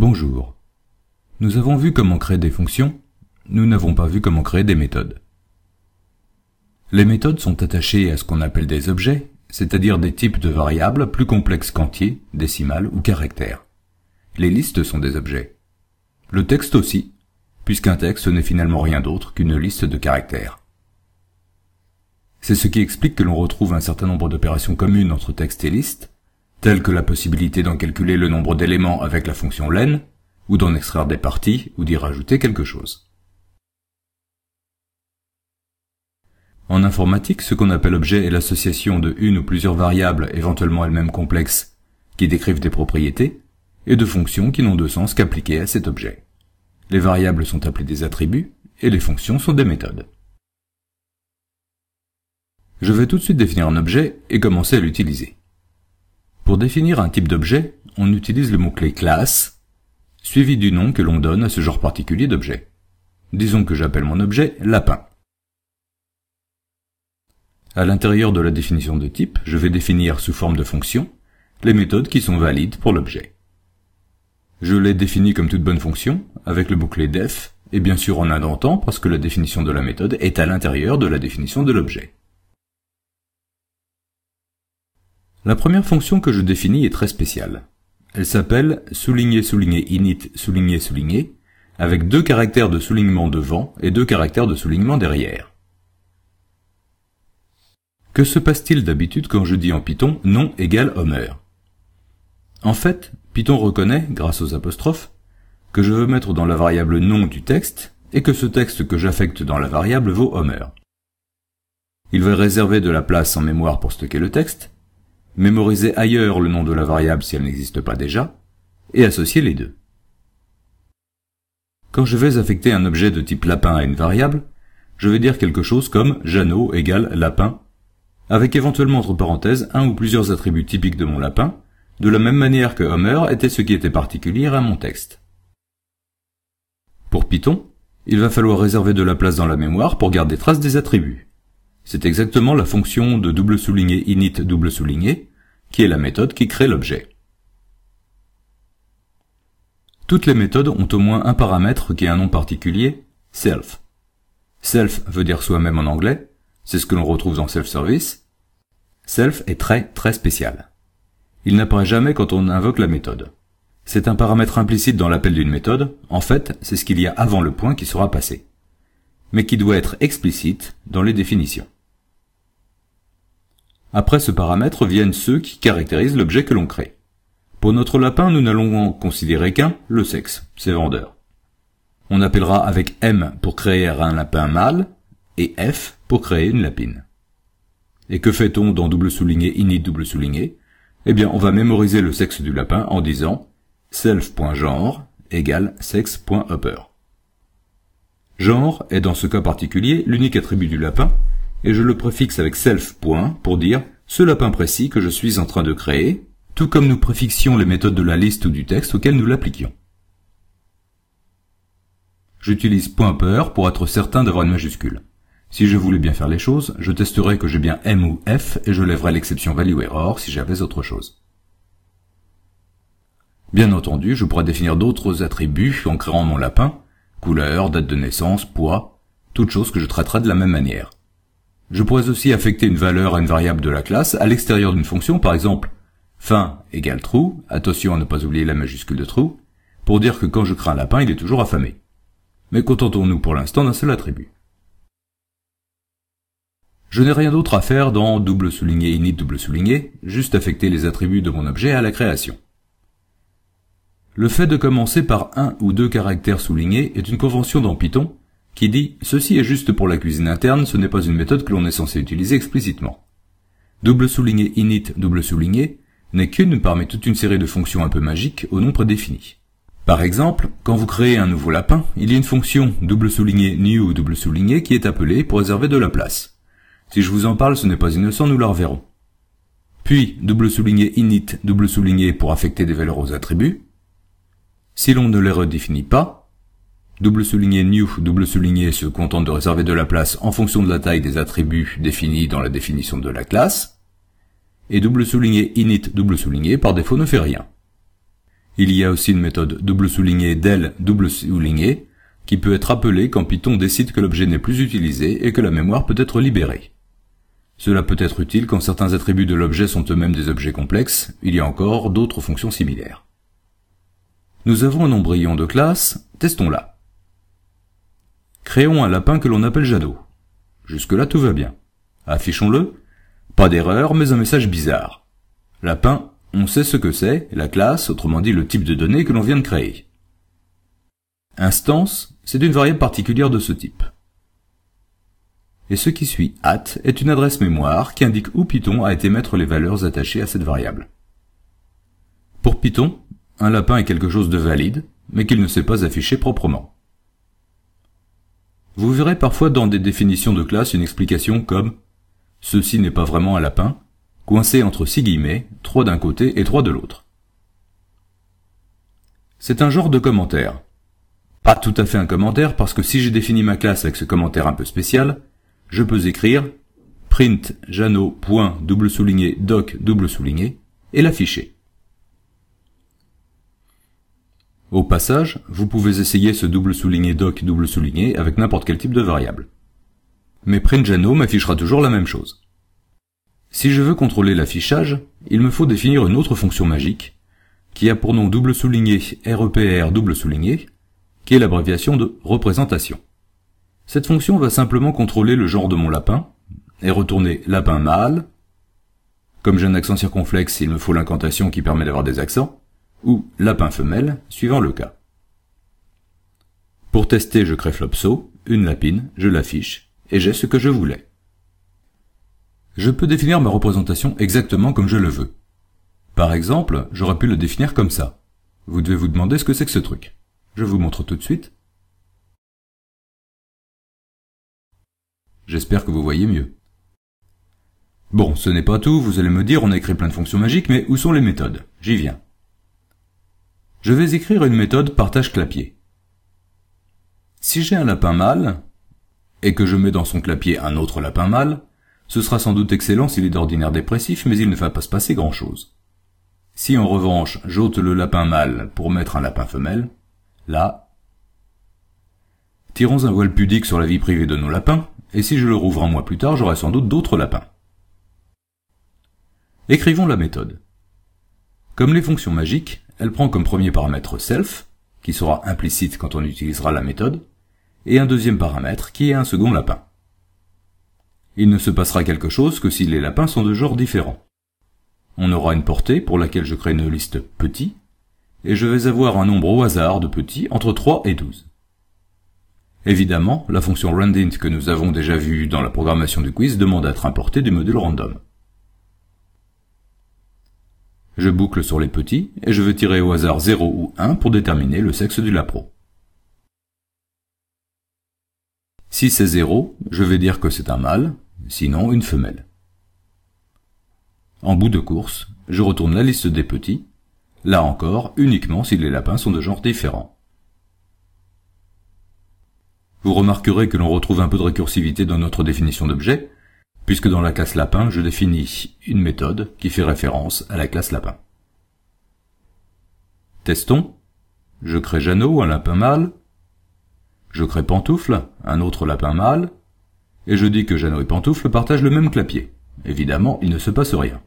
Bonjour. Nous avons vu comment créer des fonctions, nous n'avons pas vu comment créer des méthodes. Les méthodes sont attachées à ce qu'on appelle des objets, c'est-à-dire des types de variables plus complexes qu'entiers, décimales ou caractères. Les listes sont des objets. Le texte aussi, puisqu'un texte n'est finalement rien d'autre qu'une liste de caractères. C'est ce qui explique que l'on retrouve un certain nombre d'opérations communes entre texte et liste, telles que la possibilité d'en calculer le nombre d'éléments avec la fonction len, ou d'en extraire des parties, ou d'y rajouter quelque chose. En informatique, ce qu'on appelle objet est l'association de une ou plusieurs variables, éventuellement elles-mêmes complexes, qui décrivent des propriétés, et de fonctions qui n'ont de sens qu'appliquées à cet objet. Les variables sont appelées des attributs, et les fonctions sont des méthodes. Je vais tout de suite définir un objet et commencer à l'utiliser. Pour définir un type d'objet, on utilise le mot-clé classe, suivi du nom que l'on donne à ce genre particulier d'objet. Disons que j'appelle mon objet lapin. À l'intérieur de la définition de type, je vais définir sous forme de fonction les méthodes qui sont valides pour l'objet. Je les définis comme toute bonne fonction, avec le bouclé def, et bien sûr en indentant parce que la définition de la méthode est à l'intérieur de la définition de l'objet. La première fonction que je définis est très spéciale. Elle s'appelle souligner souligner init souligner souligner avec deux caractères de soulignement devant et deux caractères de soulignement derrière. Que se passe-t-il d'habitude quand je dis en Python nom égale Homer En fait, Python reconnaît, grâce aux apostrophes, que je veux mettre dans la variable nom du texte et que ce texte que j'affecte dans la variable vaut Homer. Il veut réserver de la place en mémoire pour stocker le texte, mémoriser ailleurs le nom de la variable si elle n'existe pas déjà, et associer les deux. Quand je vais affecter un objet de type lapin à une variable, je vais dire quelque chose comme jano » égale lapin, avec éventuellement entre parenthèses un ou plusieurs attributs typiques de mon lapin, de la même manière que Homer était ce qui était particulier à mon texte. Pour Python, il va falloir réserver de la place dans la mémoire pour garder trace des attributs. C'est exactement la fonction de double souligné init double souligné qui est la méthode qui crée l'objet. Toutes les méthodes ont au moins un paramètre qui a un nom particulier, self. Self veut dire soi-même en anglais, c'est ce que l'on retrouve dans self-service. Self est très très spécial. Il n'apparaît jamais quand on invoque la méthode. C'est un paramètre implicite dans l'appel d'une méthode, en fait c'est ce qu'il y a avant le point qui sera passé, mais qui doit être explicite dans les définitions. Après ce paramètre viennent ceux qui caractérisent l'objet que l'on crée. Pour notre lapin, nous n'allons en considérer qu'un, le sexe, ses vendeurs. On appellera avec M pour créer un lapin mâle et F pour créer une lapine. Et que fait-on dans double souligné init double souligné Eh bien, on va mémoriser le sexe du lapin en disant self.genre égale sexe.upper. Genre est dans ce cas particulier l'unique attribut du lapin et je le préfixe avec self pour dire ce lapin précis que je suis en train de créer, tout comme nous préfixions les méthodes de la liste ou du texte auxquelles nous l'appliquions. J'utilise point peur pour être certain d'avoir une majuscule. Si je voulais bien faire les choses, je testerais que j'ai bien M ou F et je lèverais l'exception value error si j'avais autre chose. Bien entendu, je pourrais définir d'autres attributs en créant mon lapin, couleur, date de naissance, poids, toutes choses que je traiterai de la même manière. Je pourrais aussi affecter une valeur à une variable de la classe à l'extérieur d'une fonction, par exemple fin égale trou, attention à ne pas oublier la majuscule de trou, pour dire que quand je crains un lapin, il est toujours affamé. Mais contentons-nous pour l'instant d'un seul attribut. Je n'ai rien d'autre à faire dans double souligné init double souligné, juste affecter les attributs de mon objet à la création. Le fait de commencer par un ou deux caractères soulignés est une convention dans Python qui dit ⁇ Ceci est juste pour la cuisine interne, ce n'est pas une méthode que l'on est censé utiliser explicitement. ⁇ Double souligné init double souligné n'est qu'une parmi toute une série de fonctions un peu magiques au nombre défini. Par exemple, quand vous créez un nouveau lapin, il y a une fonction double souligné new double souligné qui est appelée pour réserver de la place. Si je vous en parle, ce n'est pas innocent, nous la reverrons. Puis, double souligné init, double souligné pour affecter des valeurs aux attributs. Si l'on ne les redéfinit pas, Double souligné new, double souligné se contente de réserver de la place en fonction de la taille des attributs définis dans la définition de la classe. Et double souligné init, double souligné par défaut ne fait rien. Il y a aussi une méthode double souligné del, double souligné qui peut être appelée quand Python décide que l'objet n'est plus utilisé et que la mémoire peut être libérée. Cela peut être utile quand certains attributs de l'objet sont eux-mêmes des objets complexes, il y a encore d'autres fonctions similaires. Nous avons un embryon de classe, testons-la. Créons un lapin que l'on appelle Jadot. Jusque-là, tout va bien. Affichons-le. Pas d'erreur, mais un message bizarre. Lapin, on sait ce que c'est, la classe, autrement dit le type de données que l'on vient de créer. Instance, c'est une variable particulière de ce type. Et ce qui suit at est une adresse mémoire qui indique où Python a été mettre les valeurs attachées à cette variable. Pour Python, un lapin est quelque chose de valide, mais qu'il ne sait pas afficher proprement. Vous verrez parfois dans des définitions de classe une explication comme Ceci n'est pas vraiment un lapin, coincé entre six guillemets, trois d'un côté et trois de l'autre. C'est un genre de commentaire. Pas tout à fait un commentaire parce que si j'ai défini ma classe avec ce commentaire un peu spécial, je peux écrire print Double double souligné doc souligné et l'afficher. Au passage, vous pouvez essayer ce double souligné doc double souligné avec n'importe quel type de variable. Mais PrintGeno m'affichera toujours la même chose. Si je veux contrôler l'affichage, il me faut définir une autre fonction magique, qui a pour nom double souligné REPR e double souligné, qui est l'abréviation de représentation. Cette fonction va simplement contrôler le genre de mon lapin, et retourner lapin mâle. Comme j'ai un accent circonflexe, il me faut l'incantation qui permet d'avoir des accents ou lapin femelle, suivant le cas. Pour tester, je crée Flopso, une lapine, je l'affiche, et j'ai ce que je voulais. Je peux définir ma représentation exactement comme je le veux. Par exemple, j'aurais pu le définir comme ça. Vous devez vous demander ce que c'est que ce truc. Je vous montre tout de suite. J'espère que vous voyez mieux. Bon, ce n'est pas tout, vous allez me dire on a écrit plein de fonctions magiques, mais où sont les méthodes J'y viens je vais écrire une méthode partage clapier. Si j'ai un lapin mâle, et que je mets dans son clapier un autre lapin mâle, ce sera sans doute excellent s'il est d'ordinaire dépressif, mais il ne va pas se passer grand-chose. Si en revanche j'ôte le lapin mâle pour mettre un lapin femelle, là... Tirons un voile pudique sur la vie privée de nos lapins, et si je le rouvre un mois plus tard, j'aurai sans doute d'autres lapins. Écrivons la méthode. Comme les fonctions magiques, elle prend comme premier paramètre self, qui sera implicite quand on utilisera la méthode, et un deuxième paramètre qui est un second lapin. Il ne se passera quelque chose que si les lapins sont de genres différents. On aura une portée pour laquelle je crée une liste petit, et je vais avoir un nombre au hasard de petits entre 3 et 12. Évidemment, la fonction randint que nous avons déjà vue dans la programmation du quiz demande à être importée du module random. Je boucle sur les petits et je veux tirer au hasard 0 ou 1 pour déterminer le sexe du lapro. Si c'est 0, je vais dire que c'est un mâle, sinon une femelle. En bout de course, je retourne la liste des petits, là encore uniquement si les lapins sont de genre différents. Vous remarquerez que l'on retrouve un peu de récursivité dans notre définition d'objet, puisque dans la classe lapin, je définis une méthode qui fait référence à la classe lapin. Testons. Je crée Jeannot, un lapin mâle. Je crée Pantoufle, un autre lapin mâle. Et je dis que Jeannot et Pantoufle partagent le même clapier. Évidemment, il ne se passe rien.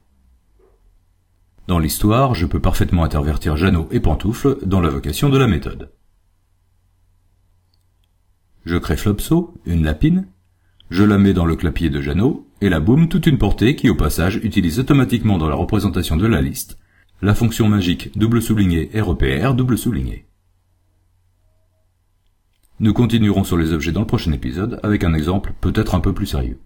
Dans l'histoire, je peux parfaitement intervertir Jeannot et Pantoufle dans la vocation de la méthode. Je crée Flopso, une lapine, je la mets dans le clapier de Jeannot, et la boum toute une portée qui au passage utilise automatiquement dans la représentation de la liste la fonction magique double souligné REPR double souligné. Nous continuerons sur les objets dans le prochain épisode avec un exemple peut-être un peu plus sérieux.